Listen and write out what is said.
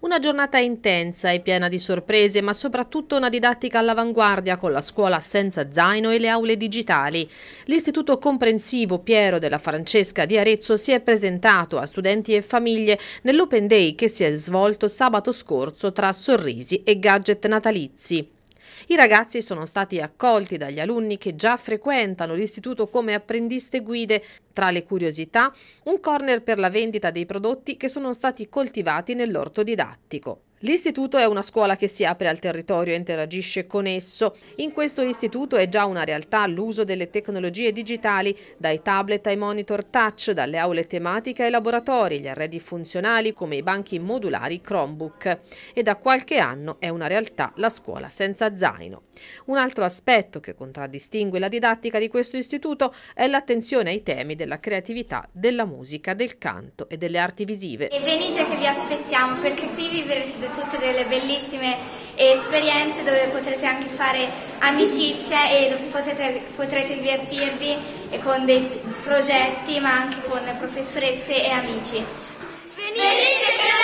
Una giornata intensa e piena di sorprese, ma soprattutto una didattica all'avanguardia con la scuola senza zaino e le aule digitali. L'Istituto Comprensivo Piero della Francesca di Arezzo si è presentato a studenti e famiglie nell'Open Day che si è svolto sabato scorso tra sorrisi e gadget natalizi. I ragazzi sono stati accolti dagli alunni che già frequentano l'istituto come apprendiste guide, tra le curiosità un corner per la vendita dei prodotti che sono stati coltivati nell'orto didattico. L'istituto è una scuola che si apre al territorio e interagisce con esso. In questo istituto è già una realtà l'uso delle tecnologie digitali, dai tablet ai monitor touch, dalle aule tematiche ai laboratori, gli arredi funzionali come i banchi modulari Chromebook. E da qualche anno è una realtà la scuola senza zaino. Un altro aspetto che contraddistingue la didattica di questo istituto è l'attenzione ai temi della creatività, della musica, del canto e delle arti visive. E venite che vi aspettiamo perché qui vivrete tutte delle bellissime esperienze dove potrete anche fare amicizia e potete, potrete divertirvi con dei progetti ma anche con professoresse e amici. Venite!